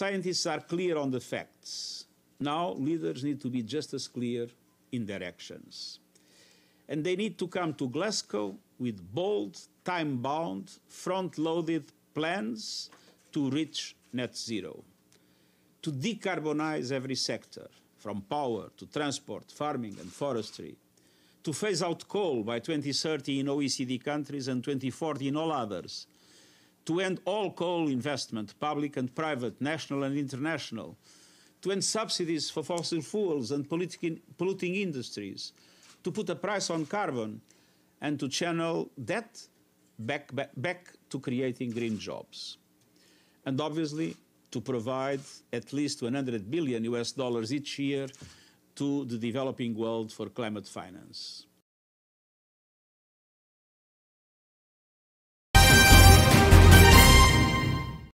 Scientists are clear on the facts. Now leaders need to be just as clear in their actions. And they need to come to Glasgow with bold, time bound, front loaded plans to reach net zero, to decarbonize every sector, from power to transport, farming, and forestry, to phase out coal by 2030 in OECD countries and 2040 in all others, to end all coal investment, public and private, national and international, to end subsidies for fossil fuels and polluting industries, to put a price on carbon, and to channel debt back, back, back to creating green jobs. And obviously, to provide at least 100 billion US dollars each year to the developing world for climate finance.